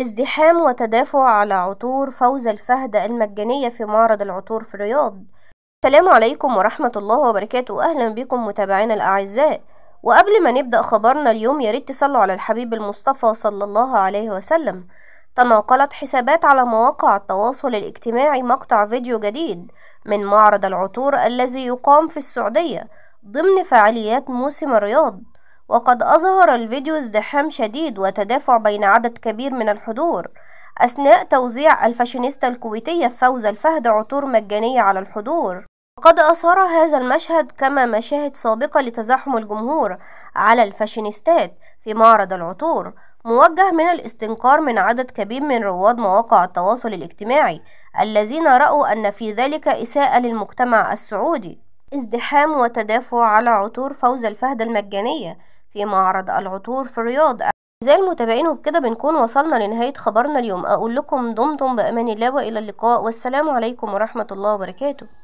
ازدحام وتدافع على عطور فوز الفهد المجانية في معرض العطور في الرياض السلام عليكم ورحمة الله وبركاته أهلا بكم متابعينا الأعزاء وقبل ما نبدأ خبرنا اليوم ياريت تصلوا على الحبيب المصطفى صلى الله عليه وسلم تناقلت حسابات على مواقع التواصل الاجتماعي مقطع فيديو جديد من معرض العطور الذي يقام في السعودية ضمن فعاليات موسم الرياض وقد أظهر الفيديو ازدحام شديد وتدافع بين عدد كبير من الحضور أثناء توزيع الفاشينيستا الكويتية فوز الفهد عطور مجانية على الحضور وقد أثار هذا المشهد كما مشاهد سابقة لتزاحم الجمهور على الفاشينيستات في معرض العطور موجه من الاستنكار من عدد كبير من رواد مواقع التواصل الاجتماعي الذين رأوا أن في ذلك إساءة للمجتمع السعودي ازدحام وتدافع على عطور فوز الفهد المجانية في معرض العطور في الرياض أعزائي المتابعين وبكده بنكون وصلنا لنهاية خبرنا اليوم أقول لكم دمتم بأمان الله وإلى اللقاء والسلام عليكم ورحمة الله وبركاته